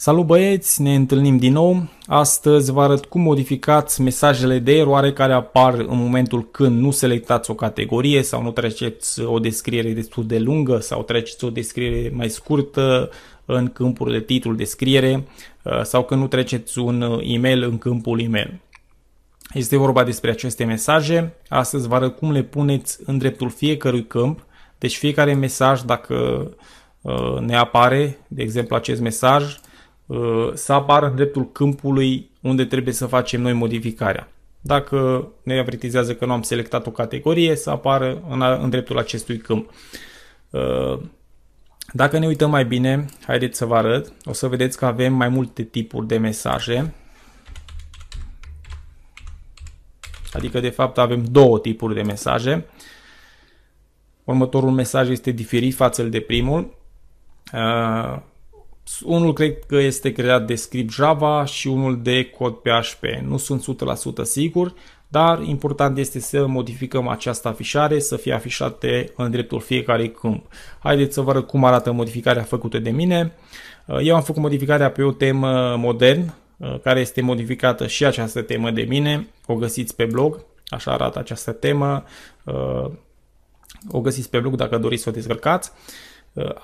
Salut băieți, ne întâlnim din nou. Astăzi vă arăt cum modificați mesajele de eroare care apar în momentul când nu selectați o categorie sau nu treceți o descriere destul de lungă sau treceți o descriere mai scurtă în câmpul de titlu descriere uh, sau când nu treceți un e-mail în câmpul e-mail. Este vorba despre aceste mesaje. Astăzi vă arăt cum le puneți în dreptul fiecărui câmp. Deci fiecare mesaj, dacă uh, ne apare, de exemplu acest mesaj, Uh, să apară în dreptul câmpului unde trebuie să facem noi modificarea. Dacă ne avertizează că nu am selectat o categorie, să apară în, dreptul acestui câmp. Uh, dacă ne uităm mai bine, haideți să vă arăt, o să vedeți că avem mai multe tipuri de mesaje. Adică, de fapt, avem două tipuri de mesaje. Următorul mesaj este diferit față de primul. Uh, unul cred că este creat de script Java și unul de cod PHP. Nu sunt 100% sigur, dar important este să modificăm această afișare să fie afișate în dreptul fiecarei câmp. Haideți să vă arăt cum arată modificarea făcută de mine. Uh, eu am făcut modificarea pe o temă modern, uh, care este modificată și această temă de mine. O găsiți pe blog, așa arată această temă. Uh, o găsiți pe blog dacă doriți să o descărcați.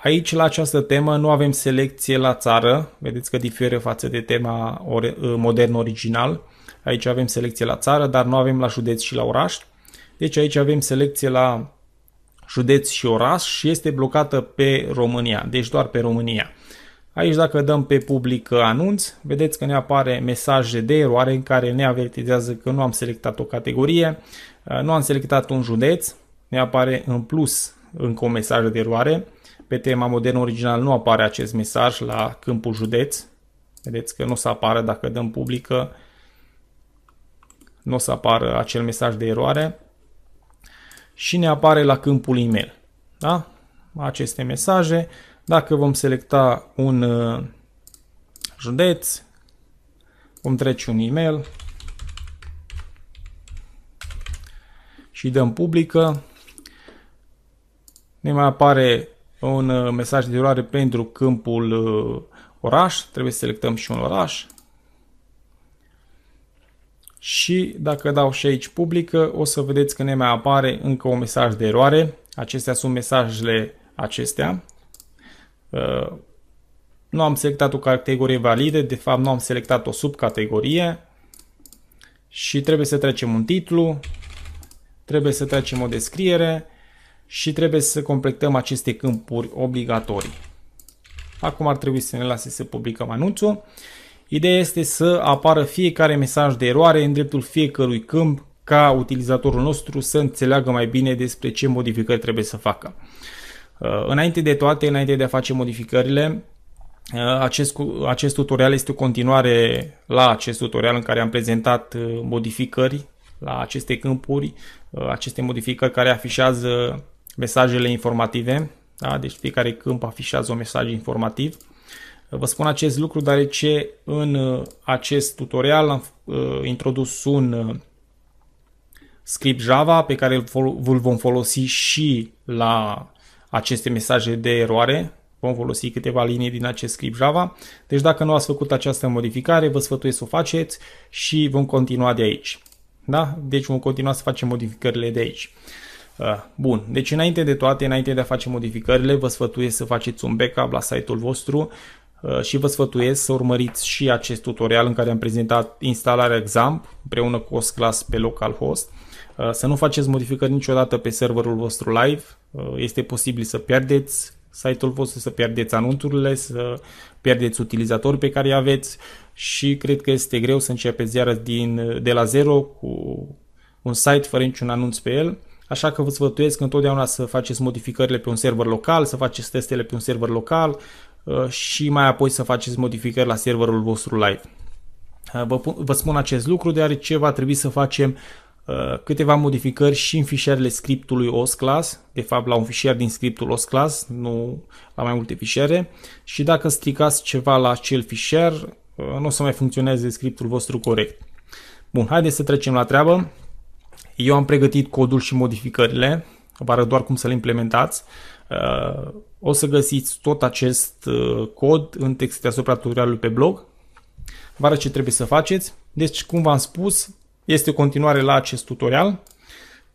Aici, la această temă, nu avem selecție la țară. Vedeți că diferă față de tema ă, modern original. Aici avem selecție la țară, dar nu avem la județ și la oraș. Deci aici avem selecție la județ și oraș și este blocată pe România, deci doar pe România. Aici dacă dăm pe public ă, anunț, vedeți că ne apare mesaje de eroare în care ne avertizează că nu am selectat o categorie, ă, nu am selectat un județ, ne apare în plus încă o mesaj de eroare, pe tema modern original nu apare acest mesaj la câmpul județ. Vedeți că nu o să apară dacă dăm publică. Nu o să apară acel mesaj de eroare. Și ne apare la câmpul e-mail. Da? Aceste mesaje. Dacă vom selecta un uh, județ, vom trece un e-mail și dăm publică. Ne mai apare un uh, mesaj de eroare pentru câmpul uh, oraș, trebuie să selectăm și un oraș. Și dacă dau și aici publică, o să vedeți că ne mai apare încă un mesaj de eroare. Acestea sunt mesajele acestea. Uh, nu am selectat o categorie validă, de fapt nu am selectat o subcategorie. Și trebuie să trecem un titlu, trebuie să trecem o descriere, și trebuie să completăm aceste câmpuri obligatorii. Acum ar trebui să ne lase să publicăm anunțul. Ideea este să apară fiecare mesaj de eroare în dreptul fiecărui câmp ca utilizatorul nostru să înțeleagă mai bine despre ce modificări trebuie să facă. Uh, înainte de toate, înainte de a face modificările, uh, acest, acest tutorial este o continuare la acest tutorial în care am prezentat uh, modificări la aceste câmpuri, aceste modificări care afișează mesajele informative, da? deci fiecare câmp afișează un mesaj informativ. Vă spun acest lucru deoarece în uh, acest tutorial am uh, introdus un uh, script Java pe care îl vom folosi și la aceste mesaje de eroare. Vom folosi câteva linii din acest script Java. Deci dacă nu ați făcut această modificare, vă sfătuiesc să o faceți și vom continua de aici. Da? Deci vom continua să facem modificările de aici. Ah, bun, deci înainte de toate, înainte de a face modificările, vă sfătuiesc să faceți un backup la site-ul vostru ah, și vă sfătuiesc să urmăriți și acest tutorial în care am prezentat instalarea XAMP împreună cu OSCLAS pe localhost. Ah, să nu faceți modificări niciodată pe serverul vostru live, este posibil să pierdeți site-ul vostru, să pierdeți anunțurile, să pierdeți utilizatori pe care îi aveți și cred că este greu să începeți iarăși din, de la zero cu un site fără niciun anunț pe el. Așa că vă sfătuiesc întotdeauna să faceți modificările pe un server local, să faceți testele pe un server local uh, și mai apoi să faceți modificări la serverul vostru live. Uh, vă, spun acest lucru deoarece va trebui să facem uh, câteva modificări și în fișierele scriptului OS class, de fapt la un fișier din scriptul OS class, nu la mai multe fișiere și dacă stricați ceva la acel fișier, nu o să mai funcționeze scriptul vostru corect. Bun, haideți să trecem la treabă. Eu am pregătit codul și modificările, vă arăt doar cum să le implementați. Uh, o să găsiți tot acest uh, cod în textul deasupra tutorialului pe blog. Vă arăt ce trebuie să faceți. Deci, cum v-am spus, este o continuare la acest tutorial.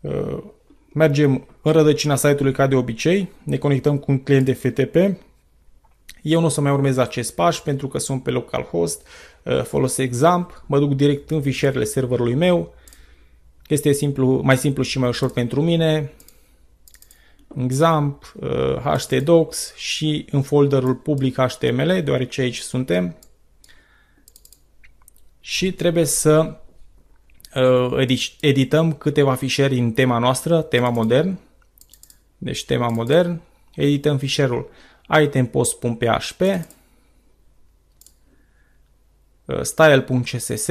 Uh, mergem în rădăcina site-ului ca de obicei, ne conectăm cu un client de FTP. Eu nu o să mai urmez acest pas pentru că sunt pe localhost, folosesc XAMPP, mă duc direct în fișierele serverului meu, este simplu, mai simplu și mai ușor pentru mine. Examp, uh, htdocs și în folderul public HTML, deoarece aici suntem. Și trebuie să uh, edităm câteva fișiere în tema noastră, tema modern. Deci tema modern, edităm fișierul itempost.php, uh, style.css,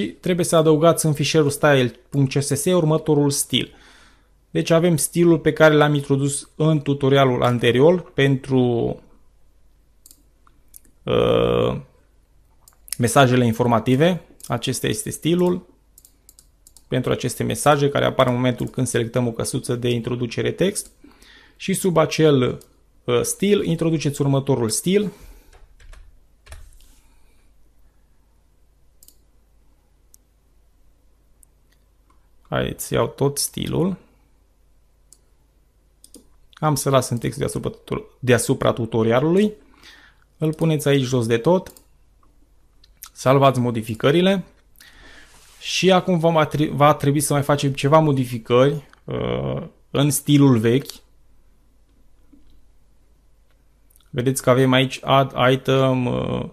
și trebuie să adăugați în fișierul style.css următorul stil. Deci avem stilul pe care l-am introdus în tutorialul anterior pentru uh, mesajele informative. Acesta este stilul pentru aceste mesaje care apar în momentul când selectăm o căsuță de introducere text și sub acel uh, stil introduceți următorul stil Hai, îți iau tot stilul. Am să las în text deasupra, deasupra tutorialului. Îl puneți aici jos de tot. Salvați modificările. Și acum va, va trebui să mai facem ceva modificări uh, în stilul vechi. Vedeți că avem aici add item, uh,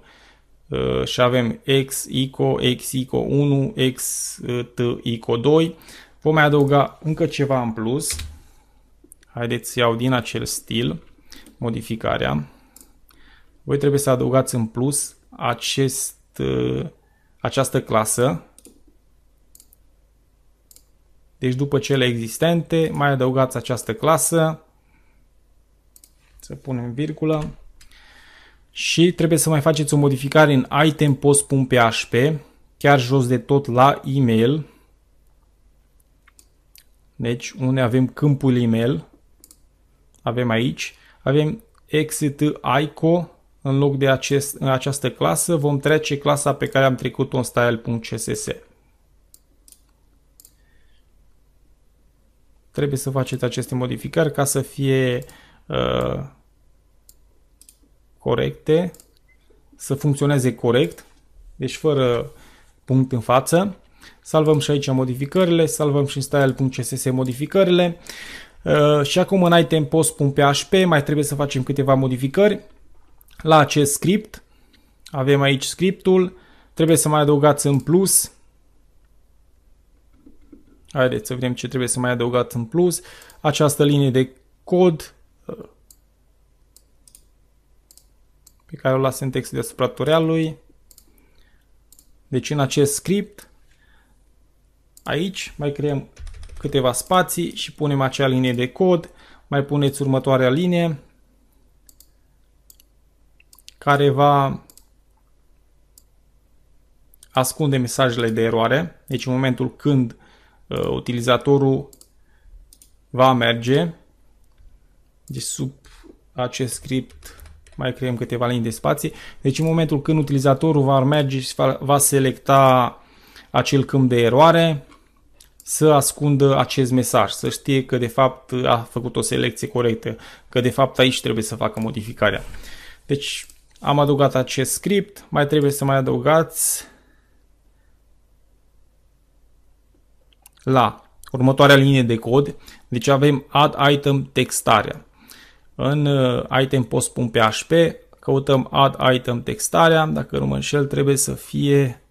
Uh, și avem X, ICO, X, ICO 1, X, uh, T, ICO 2. Vom mai adăuga încă ceva în plus. Haideți să iau din acel stil modificarea. Voi trebuie să adăugați în plus acest, uh, această clasă. Deci după cele existente mai adăugați această clasă. Să punem virgulă și trebuie să mai faceți o modificare în item post.php, chiar jos de tot la email. Deci unde avem câmpul email, avem aici, avem exit ICO în loc de acest, în această clasă vom trece clasa pe care am trecut-o în style.css. Trebuie să faceți aceste modificări ca să fie uh, corecte, să funcționeze corect, deci fără punct în față. Salvăm și aici modificările, salvăm și în style.css modificările. Uh, și acum în item post.php mai trebuie să facem câteva modificări la acest script. Avem aici scriptul, trebuie să mai adăugați în plus. Haideți să vedem ce trebuie să mai adăugați în plus. Această linie de cod pe care o las în textul deasupra tutorialului. Deci în acest script, aici mai creăm câteva spații și punem acea linie de cod. Mai puneți următoarea linie care va ascunde mesajele de eroare. Deci în momentul când uh, utilizatorul va merge deci sub acest script mai creăm câteva linii de spații. Deci în momentul când utilizatorul va merge și va selecta acel câmp de eroare, să ascundă acest mesaj, să știe că de fapt a făcut o selecție corectă, că de fapt aici trebuie să facă modificarea. Deci am adăugat acest script, mai trebuie să mai adăugați la următoarea linie de cod, deci avem add item textarea. În uh, item post pun PHP, căutăm add item textarea, dacă nu mă înșel trebuie să fie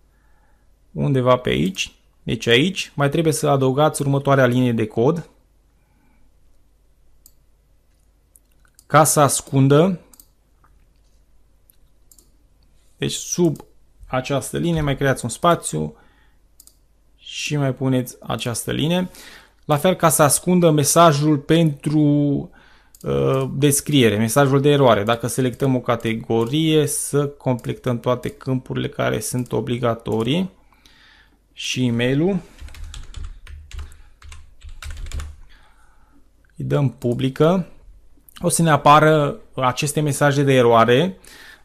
undeva pe aici. Deci aici mai trebuie să adăugați următoarea linie de cod. Ca să ascundă, deci sub această linie mai creați un spațiu și mai puneți această linie. La fel ca să ascundă mesajul pentru Uh, descriere, mesajul de eroare. Dacă selectăm o categorie, să completăm toate câmpurile care sunt obligatorii și e-mailul. Îi dăm publică. O să ne apară aceste mesaje de eroare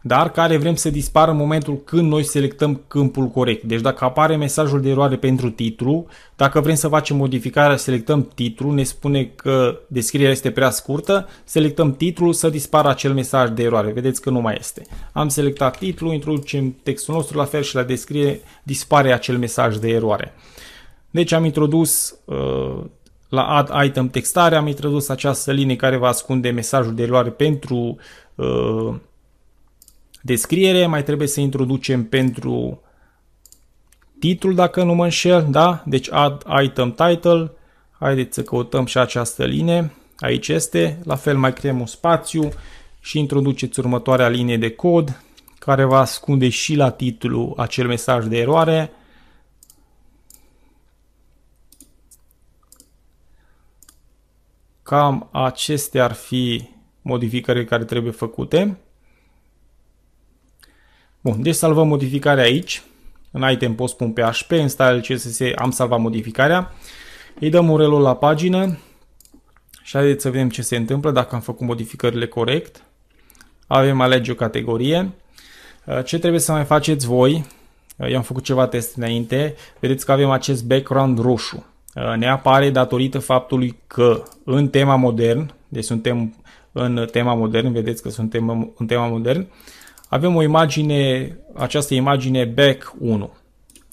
dar care vrem să dispară în momentul când noi selectăm câmpul corect. Deci dacă apare mesajul de eroare pentru titlu, dacă vrem să facem modificarea, selectăm titlu, ne spune că descrierea este prea scurtă, selectăm titlul să dispară acel mesaj de eroare. Vedeți că nu mai este. Am selectat titlul, introducem textul nostru, la fel și la descriere dispare acel mesaj de eroare. Deci am introdus uh, la Add Item Textare, am introdus această linie care va ascunde mesajul de eroare pentru uh, descriere, mai trebuie să introducem pentru titlul dacă nu mă înșel, da? Deci add item title, haideți să căutăm și această linie, aici este, la fel mai creăm un spațiu și introduceți următoarea linie de cod care va ascunde și la titlu acel mesaj de eroare. Cam acestea ar fi modificările care trebuie făcute. Bun, deci salvăm modificarea aici. În item post spun PHP, în style CSS am salvat modificarea. Îi dăm un reload la pagină și haideți să vedem ce se întâmplă dacă am făcut modificările corect. Avem alege o categorie. Uh, ce trebuie să mai faceți voi? Uh, eu am făcut ceva test înainte. Vedeți că avem acest background roșu. Uh, ne apare datorită faptului că în tema modern, deci suntem în tema modern, vedeți că suntem în tema modern, avem o imagine, această imagine back 1.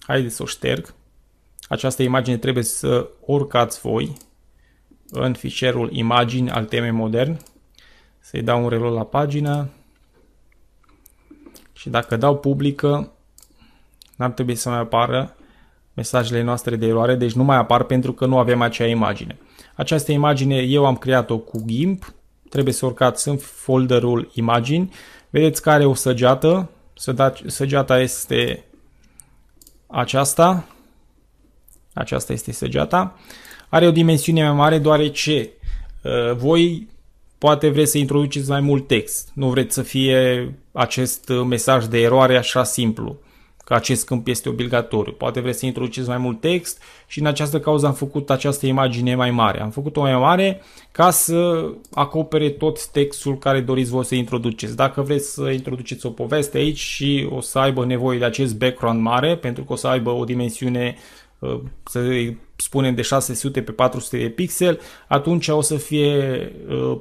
Haideți să o șterg. Această imagine trebuie să urcați voi în fișierul imagini al temei modern. Să-i dau un reload la pagină. Și dacă dau publică, n-ar trebui să mai apară mesajele noastre de eroare, deci nu mai apar pentru că nu avem acea imagine. Această imagine eu am creat-o cu GIMP, trebuie să urcați în folderul imagini Vedeți care o săgeată. Săgeata este aceasta. Aceasta este săgeata. Are o dimensiune mai mare deoarece uh, voi poate vreți să introduceți mai mult text. Nu vreți să fie acest uh, mesaj de eroare așa simplu că acest câmp este obligatoriu. Poate vreți să introduceți mai mult text și în această cauză am făcut această imagine mai mare. Am făcut-o mai mare ca să acopere tot textul care doriți voi să introduceți. Dacă vreți să introduceți o poveste aici și o să aibă nevoie de acest background mare, pentru că o să aibă o dimensiune uh, să spunem de 600 pe 400 de pixel, atunci o să fie uh,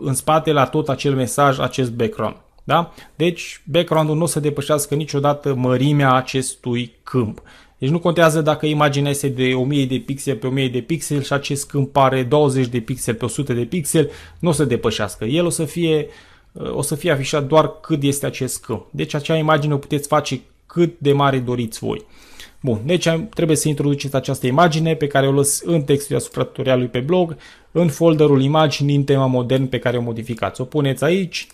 în spate la tot acel mesaj, acest background. Da? Deci background-ul nu o să depășească niciodată mărimea acestui câmp. Deci nu contează dacă imaginea este de 1000 de pixel pe 1000 de pixel și acest câmp are 20 de pixel pe 100 de pixel, nu o să depășească. El o să fie, uh, o să fie afișat doar cât este acest câmp. Deci acea imagine o puteți face cât de mare doriți voi. Bun, deci trebuie să introduceți această imagine pe care o lăs în textul asupra tutorialului pe blog, în folderul imagini în tema modern pe care o modificați. O puneți aici,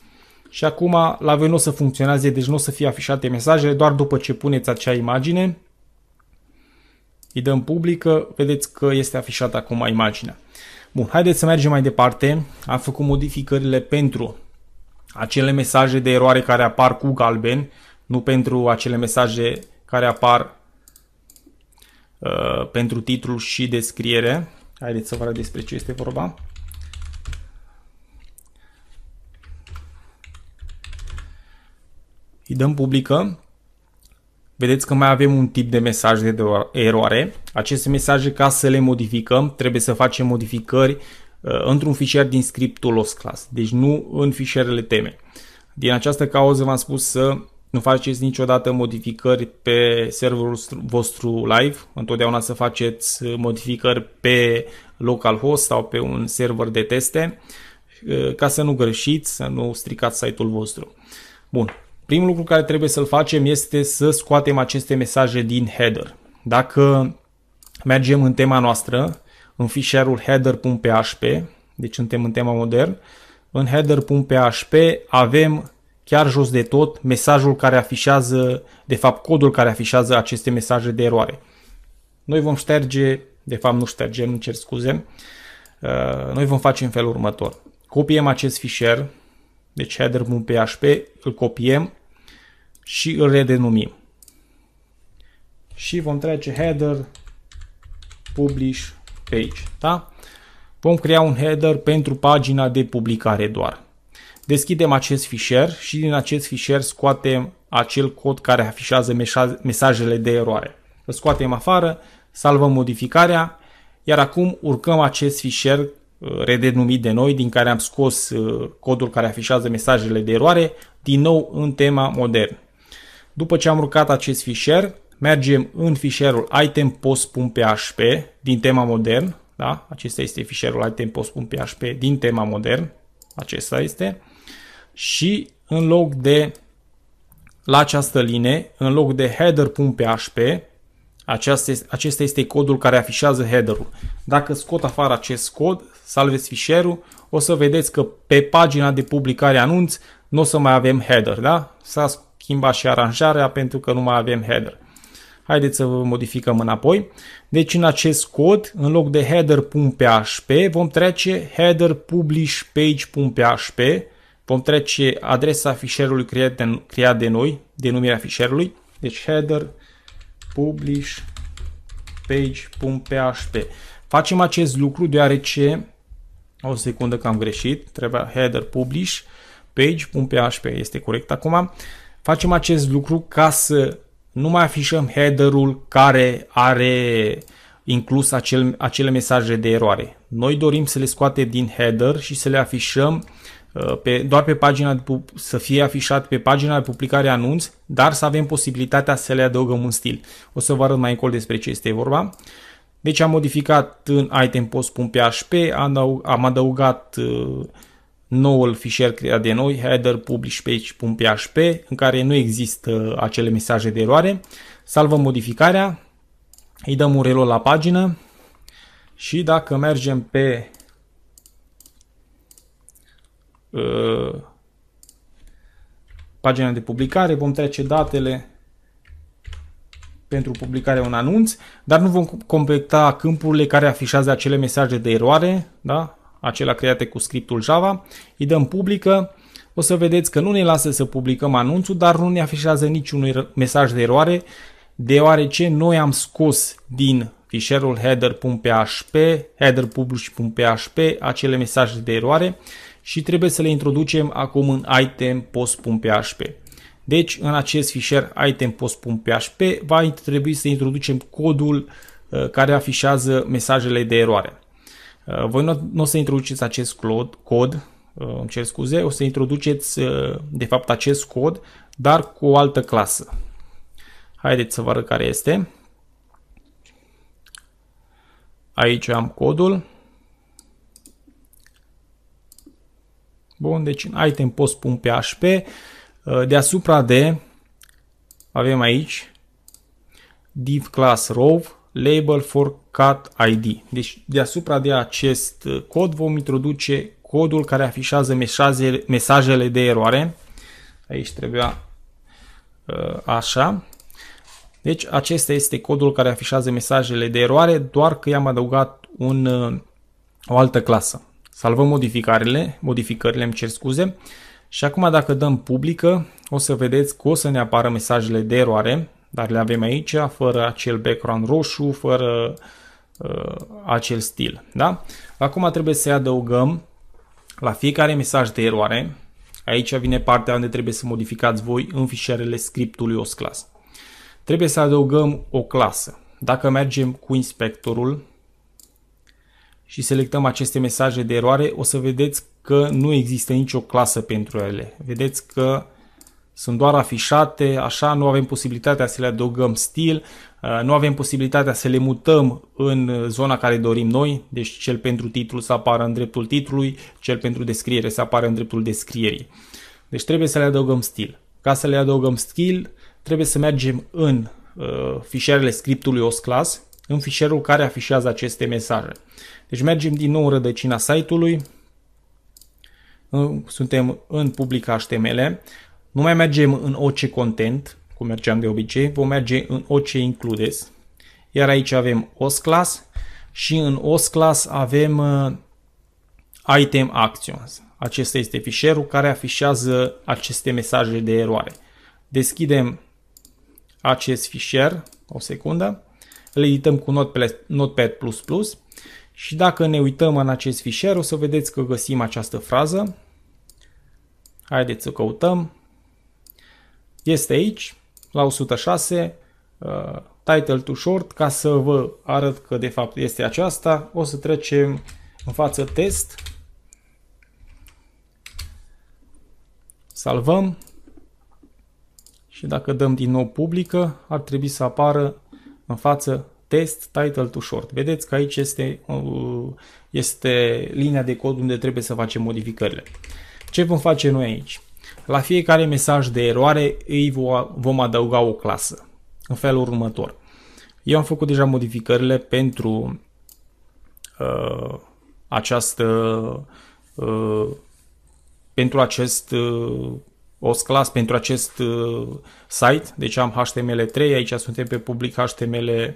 și acum la voi nu o să funcționeze, deci nu o să fie afișate mesajele, doar după ce puneți acea imagine, îi dăm publică, vedeți că este afișată acum imaginea. Bun, haideți să mergem mai departe. Am făcut modificările pentru acele mesaje de eroare care apar cu galben, nu pentru acele mesaje care apar uh, pentru titlu și descriere. Haideți să vă arăt despre ce este vorba. îi dăm publică, vedeți că mai avem un tip de mesaj de eroare. Aceste mesaje, ca să le modificăm, trebuie să facem modificări uh, într-un fișier din scriptul Lost class, deci nu în fișierele teme. Din această cauză v-am spus să nu faceți niciodată modificări pe serverul vostru live, întotdeauna să faceți uh, modificări pe localhost sau pe un server de teste uh, ca să nu greșiți, să nu stricați site-ul vostru. Bun, Primul lucru care trebuie să-l facem este să scoatem aceste mesaje din header. Dacă mergem în tema noastră, în fișierul header.php, deci suntem în tema modern, în header.php avem chiar jos de tot mesajul care afișează, de fapt codul care afișează aceste mesaje de eroare. Noi vom șterge, de fapt nu ștergem, cer scuze, uh, noi vom face în felul următor. Copiem acest fișier, deci header.php, îl copiem și îl redenumim. Și vom trece header publish page. Da? Vom crea un header pentru pagina de publicare doar. Deschidem acest fișier și din acest fișier scoatem acel cod care afișează mesajele de eroare. Îl scoatem afară, salvăm modificarea, iar acum urcăm acest fișier uh, redenumit de noi, din care am scos uh, codul care afișează mesajele de eroare, din nou în tema modern. După ce am urcat acest fișier, mergem în fișierul item.post.php din tema modern. Da? Acesta este fișierul item.post.php din tema modern. Acesta este. Și în loc de la această linie, în loc de header.php, aceasta acesta este codul care afișează header-ul. Dacă scot afară acest cod, salvez fișierul, o să vedeți că pe pagina de publicare anunț nu o să mai avem header, da? S-a schimba și aranjarea pentru că nu mai avem header. Haideți să vă modificăm înapoi. Deci în acest cod, în loc de header.php, vom trece header publish page.php, vom trece adresa fișierului creat de, creat de noi, denumirea fișierului, deci header publish page.php. Facem acest lucru deoarece, o secundă că am greșit, trebuia header publish page.php, este corect acum, Facem acest lucru ca să nu mai afișăm header-ul care are inclus acel, acele mesaje de eroare. Noi dorim să le scoatem din header și să le afișăm uh, pe, doar pe pagina de, să fie afișat pe pagina de publicare anunț, dar să avem posibilitatea să le adăugăm un stil. O să vă arăt mai încolo despre ce este vorba. Deci am modificat în item post.php, am adăugat uh, noul fișier creat de noi, header publish page.php, în care nu există acele mesaje de eroare. Salvăm modificarea, îi dăm un reload la pagină și dacă mergem pe uh, pagina de publicare, vom trece datele pentru publicarea un anunț, dar nu vom completa câmpurile care afișează acele mesaje de eroare, da? acelea create cu scriptul Java, îi dăm publică, o să vedeți că nu ne lasă să publicăm anunțul, dar nu ne afișează niciun mesaj de eroare, deoarece noi am scos din fișierul header.php, header.publish.php acele mesaje de eroare și trebuie să le introducem acum în item.post.php. Deci în acest fișier item.post.php va trebui să introducem codul uh, care afișează mesajele de eroare. Uh, voi nu, nu o să introduceți acest cod, cod uh, îmi cer scuze, o să introduceți uh, de fapt acest cod, dar cu o altă clasă. Haideți să vă arăt care este. Aici am codul. Bun, deci în item post pun PHP. Deasupra de avem aici div class row label for cat ID. Deci deasupra de acest uh, cod vom introduce codul care afișează mesajele de eroare. Aici trebuia uh, așa. Deci acesta este codul care afișează mesajele de eroare, doar că i-am adăugat un, uh, o altă clasă. Salvăm modificările, modificările, îmi cer scuze. Și acum dacă dăm publică, o să vedeți că o să ne apară mesajele de eroare. Dar le avem aici fără acel background roșu, fără uh, acel stil. Da? Acum trebuie să adăugăm la fiecare mesaj de eroare. Aici vine partea unde trebuie să modificați voi în fișierele scriptului OS class. Trebuie să adăugăm o clasă. Dacă mergem cu inspectorul și selectăm aceste mesaje de eroare, o să vedeți că nu există nicio clasă pentru ele. Vedeți că sunt doar afișate, așa nu avem posibilitatea să le adăugăm stil, uh, nu avem posibilitatea să le mutăm în zona care dorim noi, deci cel pentru titlu să apară în dreptul titlului, cel pentru descriere să apară în dreptul descrierii. Deci trebuie să le adăugăm stil. Ca să le adăugăm stil, trebuie să mergem în uh, fișierele scriptului OSCLAS, în fișierul care afișează aceste mesaje. Deci mergem din nou în rădăcina site-ului, suntem în publica HTML, nu mai mergem în OC Content, cum mergeam de obicei, vom merge în OC Includes. Iar aici avem OS Class și în OS Class avem uh, Item Actions. Acesta este fișierul care afișează aceste mesaje de eroare. Deschidem acest fișier, o secundă, îl edităm cu Notepad++ și dacă ne uităm în acest fișier o să vedeți că găsim această frază. Haideți să căutăm. Este aici, la 106, uh, title to short, ca să vă arăt că de fapt este aceasta. O să trecem în față test. Salvăm. Și dacă dăm din nou publică, ar trebui să apară în față test title to short. Vedeți că aici este, uh, este linia de cod unde trebuie să facem modificările. Ce vom face noi aici? La fiecare mesaj de eroare îi vom adăuga o clasă, în felul următor. Eu am făcut deja modificările pentru uh, această uh, pentru acest uh, OS class, pentru acest uh, site. Deci am HTML3, aici suntem pe public HTML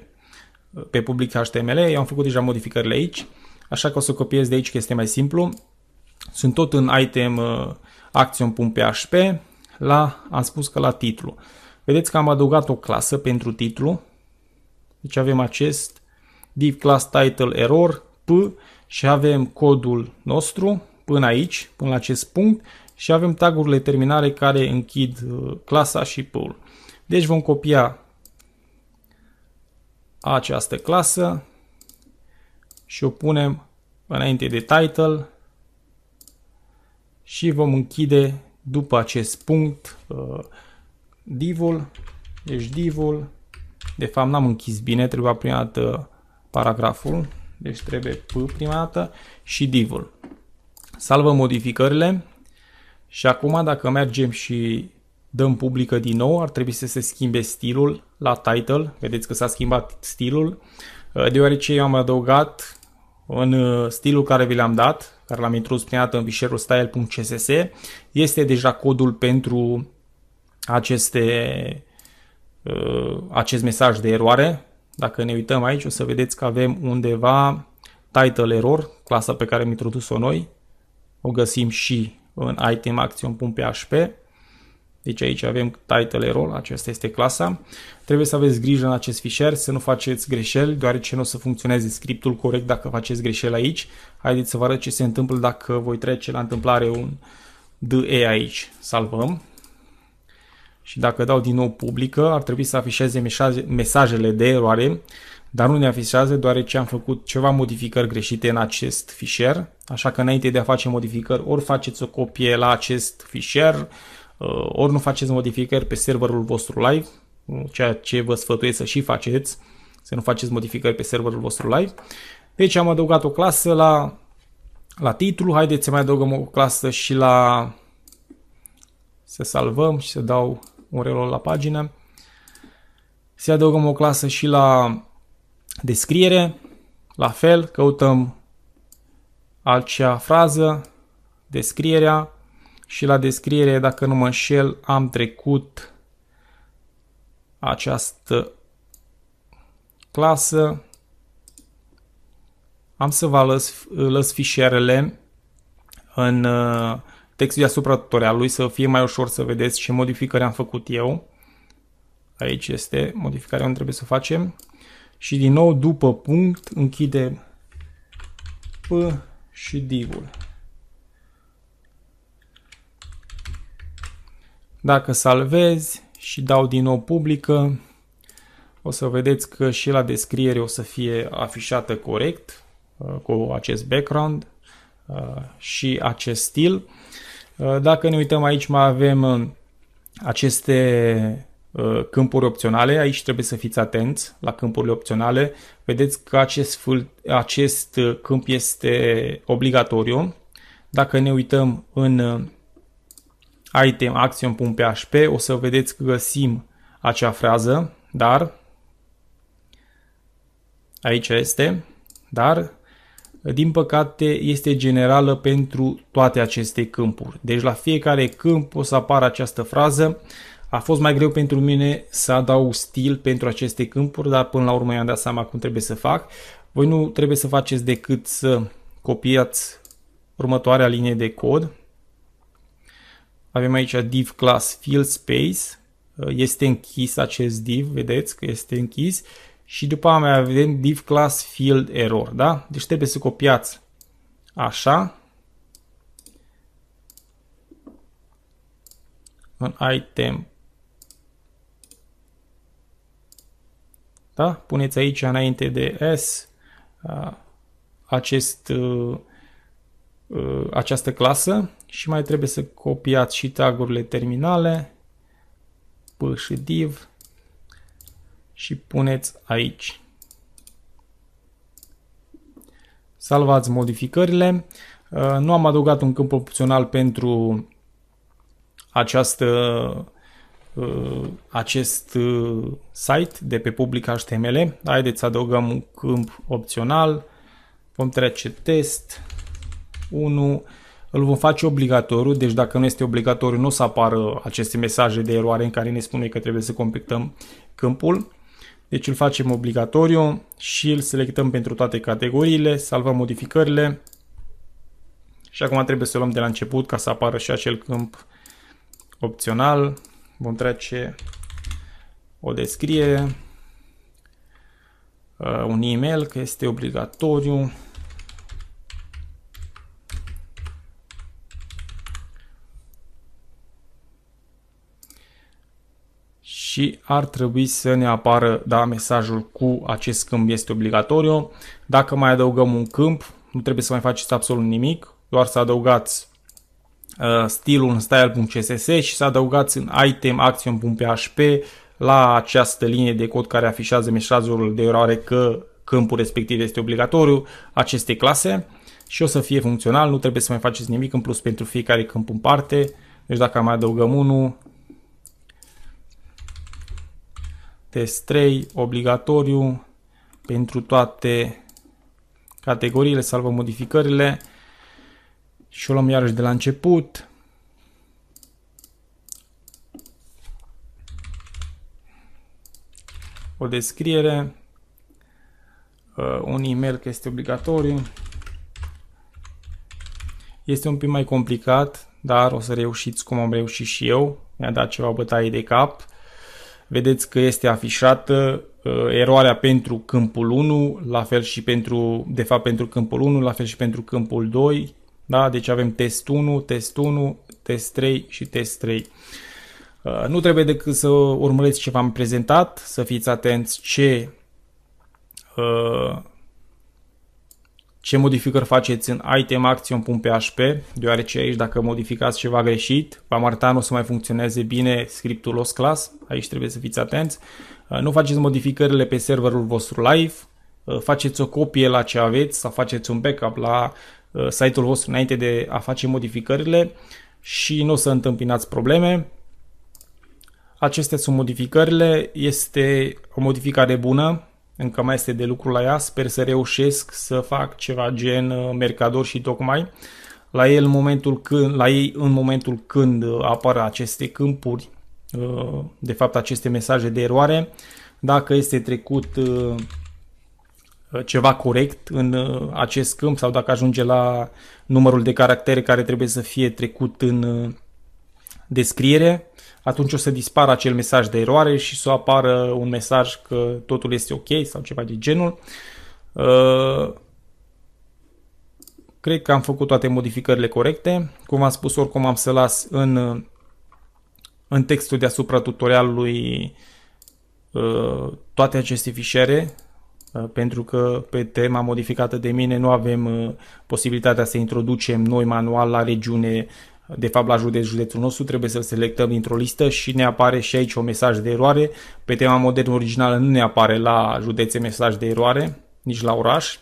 pe public HTML. Eu am făcut deja modificările aici, așa că o să copiez de aici că este mai simplu. Sunt tot în item uh, action.php, la, am spus că la titlu. Vedeți că am adăugat o clasă pentru titlu. Deci avem acest div class title error p și avem codul nostru până aici, până la acest punct și avem tagurile terminare care închid uh, clasa și p-ul. Deci vom copia această clasă și o punem înainte de title și vom închide după acest punct uh, divul, deci divul, de fapt n-am închis bine, trebuia prima dată paragraful, deci trebuie P prima dată și divul. Salvăm modificările și acum dacă mergem și dăm publică din nou, ar trebui să se schimbe stilul la title, vedeți că s-a schimbat stilul, uh, deoarece eu am adăugat în uh, stilul care vi l-am dat, care l-am introdus prima dată în fișierul style.css, este deja codul pentru aceste, uh, acest mesaj de eroare. Dacă ne uităm aici, o să vedeți că avem undeva title error, clasa pe care am introdus-o noi. O găsim și în item action.php deci aici avem title role, aceasta este clasa. Trebuie să aveți grijă în acest fișier să nu faceți greșeli, deoarece nu o să funcționeze scriptul corect dacă faceți greșeli aici. Haideți să vă arăt ce se întâmplă dacă voi trece la întâmplare un DE aici. Salvăm. Și dacă dau din nou publică, ar trebui să afișeze mesajele de eroare, dar nu ne afișează deoarece am făcut ceva modificări greșite în acest fișier. Așa că înainte de a face modificări, ori faceți o copie la acest fișier, Uh, ori nu faceți modificări pe serverul vostru live, ceea ce vă sfătuiesc să și faceți, să nu faceți modificări pe serverul vostru live. Deci am adăugat o clasă la, la titlu, haideți să mai adăugăm o clasă și la... să salvăm și să dau un reload la pagină. Să adăugăm o clasă și la descriere, la fel, căutăm acea frază, descrierea, și la descriere, dacă nu mă înșel, am trecut această clasă. Am să vă lăs, lăs fișierele în uh, textul deasupra tutorialului să fie mai ușor să vedeți ce modificări am făcut eu. Aici este modificarea unde trebuie să facem. Și din nou, după punct, închidem P și divul. Dacă salvezi și dau din nou publică, o să vedeți că și la descriere o să fie afișată corect uh, cu acest background uh, și acest stil. Uh, dacă ne uităm aici mai avem aceste câmpuri opționale, aici trebuie să fiți atenți la câmpurile opționale. Vedeți că acest, acest câmp este obligatoriu. Dacă ne uităm în item action.php o să vedeți că găsim acea frază, dar aici este, dar din păcate este generală pentru toate aceste câmpuri. Deci la fiecare câmp o să apară această frază. A fost mai greu pentru mine să adaug stil pentru aceste câmpuri, dar până la urmă i-am dat seama cum trebuie să fac. Voi nu trebuie să faceți decât să copiați următoarea linie de cod avem aici div class fill space, uh, este închis acest div, vedeți că este închis și după aia mai avem div class field error, da? Deci trebuie să copiați așa în item da? Puneți aici înainte de S uh, acest, uh, această clasă și mai trebuie să copiați și tagurile terminale, P și div și puneți aici. Salvați modificările. Uh, nu am adăugat un câmp opțional pentru această, uh, acest uh, site de pe public HTML. Haideți să adăugăm un câmp opțional. Vom trece test 1 îl vom face obligatoriu, deci dacă nu este obligatoriu nu o să apară aceste mesaje de eroare în care ne spune că trebuie să completăm câmpul. Deci îl facem obligatoriu și îl selectăm pentru toate categoriile, salvăm modificările și acum trebuie să luăm de la început ca să apară și acel câmp opțional. Vom trece o descriere, uh, un e-mail că este obligatoriu. și ar trebui să ne apară da, mesajul cu acest câmp este obligatoriu. Dacă mai adăugăm un câmp, nu trebuie să mai faceți absolut nimic, doar să adăugați uh, stilul în style.css și să adăugați în item action.php la această linie de cod care afișează mesajul de eroare că câmpul respectiv este obligatoriu aceste clase și o să fie funcțional, nu trebuie să mai faceți nimic în plus pentru fiecare câmp în parte. Deci dacă mai adăugăm unul, Test 3, obligatoriu pentru toate categoriile, salvă modificările și o luăm iarăși de la început. O descriere, uh, un e-mail că este obligatoriu. Este un pic mai complicat, dar o să reușiți cum am reușit și eu. Mi-a dat ceva bătaie de cap vedeți că este afișată uh, eroarea pentru câmpul 1, la fel și pentru, de fapt pentru câmpul 1, la fel și pentru câmpul 2, da? Deci avem test 1, test 1, test 3 și test 3. Uh, nu trebuie decât să urmăreți ce v-am prezentat, să fiți atenți ce uh, ce modificări faceți în item action.php, deoarece aici dacă modificați ceva greșit, va arăta nu o să mai funcționeze bine scriptul los class, aici trebuie să fiți atenți. Uh, nu faceți modificările pe serverul vostru live, uh, faceți o copie la ce aveți sau faceți un backup la uh, site-ul vostru înainte de a face modificările și nu o să întâmpinați probleme. Acestea sunt modificările, este o modificare bună, încă mai este de lucru la ea, sper să reușesc să fac ceva gen uh, Mercador și tocmai la, el momentul când, la ei în momentul când uh, apar aceste câmpuri, uh, de fapt aceste mesaje de eroare, dacă este trecut ceva corect în acest câmp sau dacă ajunge la numărul de caractere care trebuie să fie trecut în descriere, atunci o să dispară acel mesaj de eroare și să apară un mesaj că totul este ok sau ceva de genul. Uh, cred că am făcut toate modificările corecte. Cum am spus, oricum am să las în, uh, în textul deasupra tutorialului uh, toate aceste fișiere pentru că pe tema modificată de mine nu avem posibilitatea să introducem noi manual la regiune de fapt la județ, județul nostru, trebuie să-l selectăm dintr-o listă și ne apare și aici un mesaj de eroare. Pe tema modernă originală nu ne apare la județe mesaj de eroare, nici la oraș.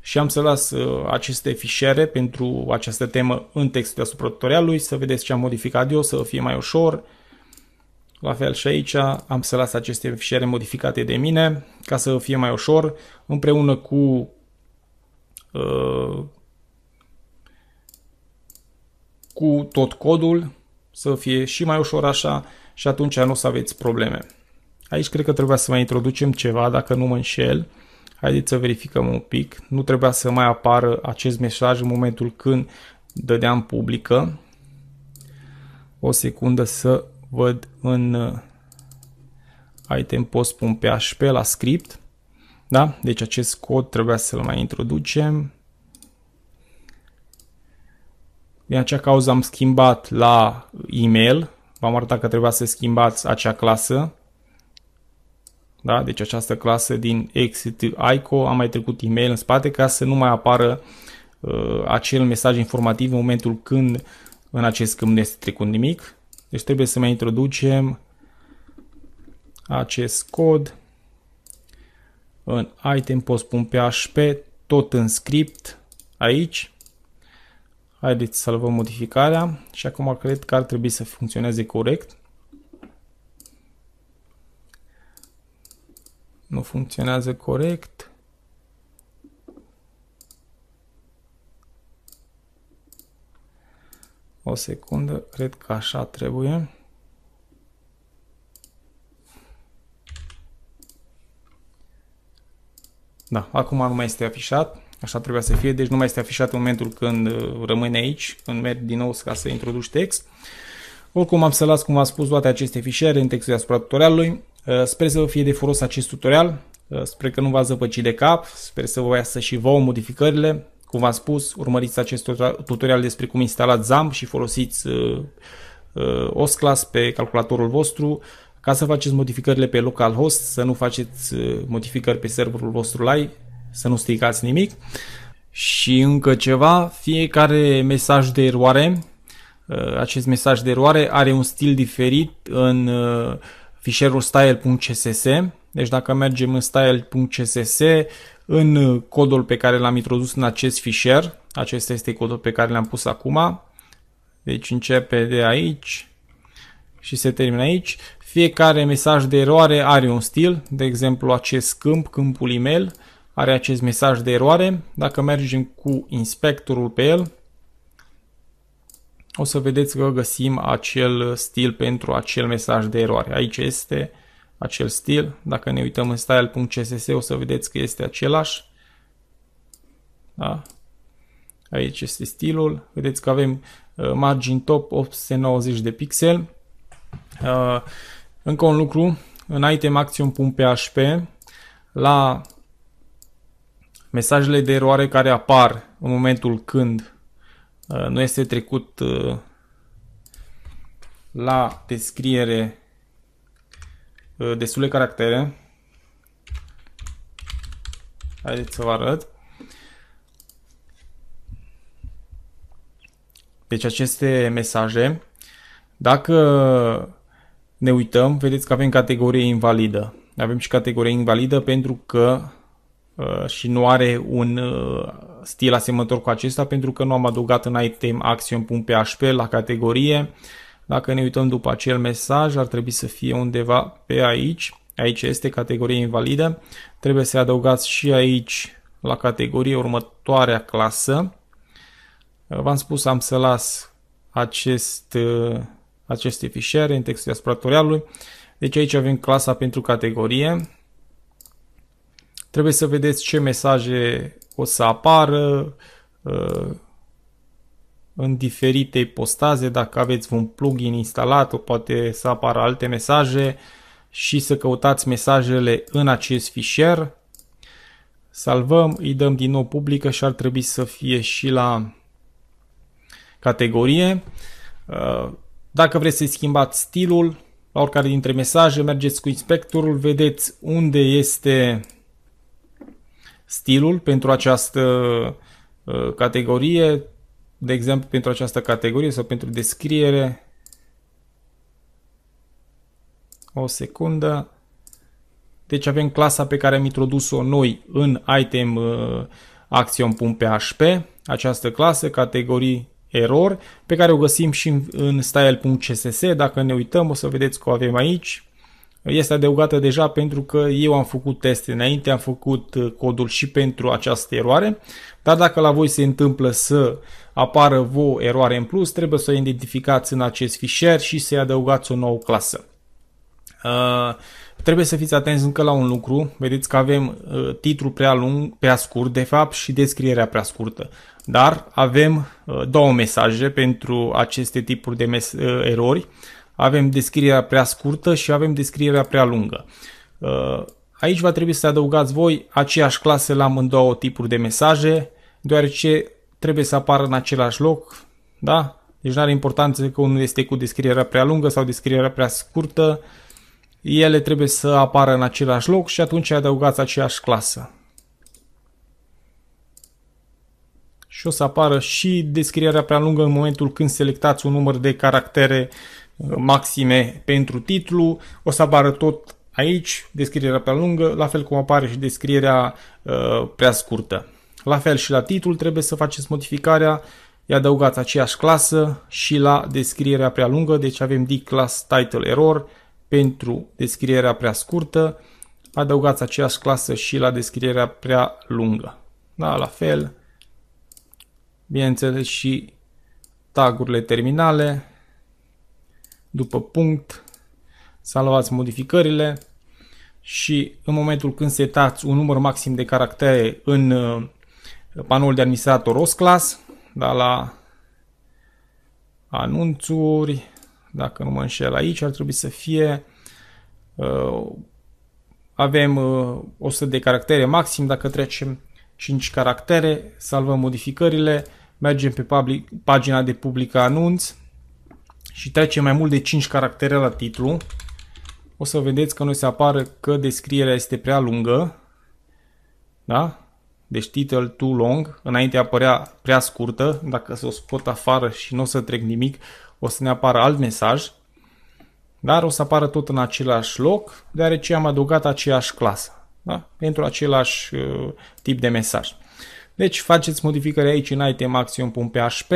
Și am să las uh, aceste fișiere pentru această temă în textul deasupra tutorialului, să vedeți ce am modificat eu, să fie mai ușor. La fel și aici am să las aceste fișiere modificate de mine ca să fie mai ușor, împreună cu uh, cu tot codul, să fie și mai ușor așa și atunci nu o să aveți probleme. Aici cred că trebuia să mai introducem ceva, dacă nu mă înșel. Haideți să verificăm un pic. Nu trebuia să mai apară acest mesaj în momentul când dădeam publică. O secundă să văd în uh, item post.php la script. Da? Deci acest cod trebuia să-l mai introducem. Din acea cauză am schimbat la e-mail. V-am arătat că trebuia să schimbați acea clasă. Da? Deci această clasă din exit ICO am mai trecut e-mail în spate ca să nu mai apară uh, acel mesaj informativ în momentul când în acest câmp nu este trecut nimic. Deci trebuie să mai introducem acest cod în item post.php tot în script aici Haideți să salvăm modificarea și acum cred că ar trebui să funcționeze corect. Nu funcționează corect. O secundă, cred că așa trebuie. Da, acum nu mai este afișat. Așa trebuia să fie, deci nu mai este afișat în momentul când uh, rămâne aici, când merg din nou ca să introduci text. Oricum am să las, cum am spus, toate aceste fișiere în textul asupra tutorialului. Uh, sper să vă fie de folos acest tutorial, uh, sper că nu v-ați zăpăcit de cap, sper să vă iasă și vouă modificările. Cum v-am spus, urmăriți acest tutorial despre cum instalați ZAMP și folosiți OSClass pe calculatorul vostru ca să faceți modificările pe localhost, să nu faceți modificări pe serverul vostru live, să nu stricați nimic. Și încă ceva, fiecare mesaj de eroare, uh, acest mesaj de eroare are un stil diferit în uh, fișierul style.css. Deci dacă mergem în style.css, în codul pe care l-am introdus în acest fișier, acesta este codul pe care l-am pus acum, deci începe de aici și se termină aici. Fiecare mesaj de eroare are un stil, de exemplu acest câmp, câmpul email, are acest mesaj de eroare. Dacă mergem cu inspectorul pe el, o să vedeți că găsim acel stil pentru acel mesaj de eroare. Aici este acel stil. Dacă ne uităm în style.css o să vedeți că este același. Da? Aici este stilul. Vedeți că avem uh, margin top 890 de pixel. Uh, încă un lucru, în item action.php la mesajele de eroare care apar în momentul când uh, nu este trecut uh, la descriere uh, destule caractere. Haideți să vă arăt. Deci aceste mesaje, dacă ne uităm, vedeți că avem categorie invalidă. Avem și categorie invalidă pentru că Uh, și nu are un uh, stil asemănător cu acesta pentru că nu am adăugat în item action.php la categorie. Dacă ne uităm după acel mesaj, ar trebui să fie undeva pe aici. Aici este categorie invalidă. Trebuie să adăugați și aici la categorie următoarea clasă. Uh, v-am spus, am să las acest, aceste fișiere în textul asupra Deci aici avem clasa pentru categorie. Trebuie să vedeți ce mesaje o să apară uh, în diferite postaze, dacă aveți un plugin instalat, o poate să apară alte mesaje și să căutați mesajele în acest fișier. Salvăm, îi dăm din nou publică și ar trebui să fie și la categorie. Uh, dacă vreți să schimbați stilul la oricare dintre mesaje, mergeți cu inspectorul, vedeți unde este stilul pentru această uh, categorie, de exemplu pentru această categorie sau pentru descriere. O secundă. Deci avem clasa pe care am introdus-o noi în item uh, action.php, această clasă, categorii error, pe care o găsim și în, în style.css. Dacă ne uităm o să vedeți că o avem aici este adăugată deja pentru că eu am făcut teste înainte, am făcut uh, codul și pentru această eroare, dar dacă la voi se întâmplă să apară vă eroare în plus, trebuie să o identificați în acest fișier și să-i adăugați o nouă clasă. Uh, trebuie să fiți atenți încă la un lucru, vedeți că avem uh, titlul prea lung, prea scurt de fapt și descrierea prea scurtă, dar avem uh, două mesaje pentru aceste tipuri de uh, erori avem descrierea prea scurtă și avem descrierea prea lungă. Uh, aici va trebui să adăugați voi aceeași clasă la amândouă tipuri de mesaje, deoarece trebuie să apară în același loc, da? Deci nu are importanță că unul este cu descrierea prea lungă sau descrierea prea scurtă, ele trebuie să apară în același loc și atunci adăugați aceeași clasă. Și o să apară și descrierea prea lungă în momentul când selectați un număr de caractere uh, maxime pentru titlu. O să apară tot aici descrierea prea lungă, la fel cum apare și descrierea uh, prea scurtă. La fel și la titlu trebuie să faceți modificarea, îi adăugați aceeași clasă și la descrierea prea lungă, deci avem d class title error pentru descrierea prea scurtă, adăugați aceeași clasă și la descrierea prea lungă. Da, la fel, bineînțeles și tagurile terminale, după punct, salvați modificările și în momentul când setați un număr maxim de caractere în uh, panoul de administrator ROS class, da, la anunțuri, dacă nu mă înșel aici, ar trebui să fie uh, avem 100 uh, de caractere maxim, dacă trecem 5 caractere, salvăm modificările, mergem pe public, pagina de public anunț, și trece mai mult de 5 caractere la titlu, o să vedeți că noi se apară că descrierea este prea lungă, da? Deci title too long, înainte apărea prea scurtă, dacă o scot afară și nu o să trec nimic, o să ne apară alt mesaj, dar o să apară tot în același loc, deoarece am adăugat aceeași clasă, da? pentru același uh, tip de mesaj. Deci faceți modificări aici în item action.php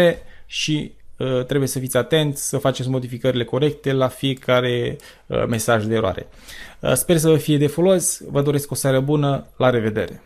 și Uh, trebuie să fiți atenți, să faceți modificările corecte la fiecare uh, mesaj de eroare. Uh, sper să vă fie de folos, vă doresc o seară bună, la revedere!